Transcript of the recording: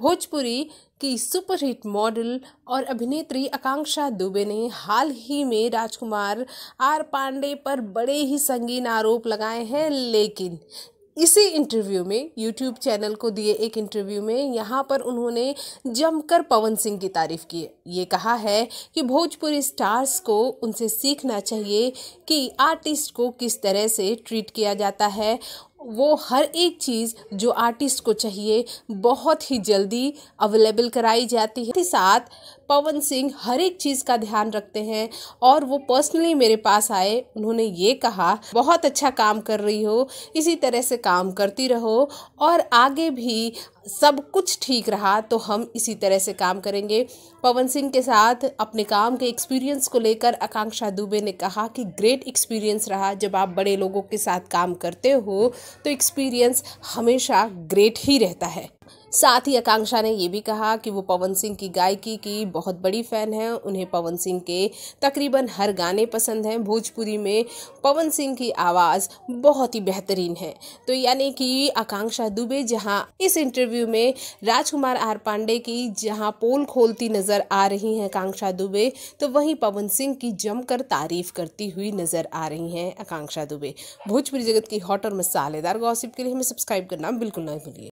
भोजपुरी की superhit model और अभिनेत्री आकांक्षा दुबे ने हाल ही में राजकुमार आर पांडे पर बड़े ही संगीन आरोप लगाए हैं लेकिन इसी इंटरव्यू में यूट्यूब चैनल को दिए एक इंटरव्यू में यहाँ पर उन्होंने जमकर पवन सिंह की तारीफ की ये कहा है कि भोजपुरी स्टार्स को उनसे सीखना चाहिए कि आर्टिस्ट को किस तरह से ट्रीट किया जाता है वो हर एक चीज़ जो आर्टिस्ट को चाहिए बहुत ही जल्दी अवेलेबल कराई जाती है साथ पवन सिंह हर एक चीज़ का ध्यान रखते हैं और वो पर्सनली मेरे पास आए उन्होंने ये कहा बहुत अच्छा काम कर रही हो इसी तरह से काम करती रहो और आगे भी सब कुछ ठीक रहा तो हम इसी तरह से काम करेंगे पवन सिंह के साथ अपने काम के एक्सपीरियंस को लेकर आकांक्षा दुबे ने कहा कि ग्रेट एक्सपीरियंस रहा जब आप बड़े लोगों के साथ काम करते हो तो एक्सपीरियंस हमेशा ग्रेट ही रहता है साथ ही आकांक्षा ने ये भी कहा कि वो पवन सिंह की गायकी की बहुत बड़ी फ़ैन है उन्हें पवन सिंह के तकरीबन हर गाने पसंद हैं भोजपुरी में पवन सिंह की आवाज़ बहुत ही बेहतरीन है तो यानी कि आकांक्षा दुबे जहां इस इंटरव्यू में राजकुमार आर पांडे की जहां पोल खोलती नज़र आ रही हैं आकांक्षा दुबे तो वहीं पवन सिंह की जमकर तारीफ़ करती हुई नज़र आ रही हैं आकांक्षा दुबे भोजपुरी जगत की हॉट और मसालेदार गॉसिप के लिए हमें सब्सक्राइब करना बिल्कुल ना भूलिए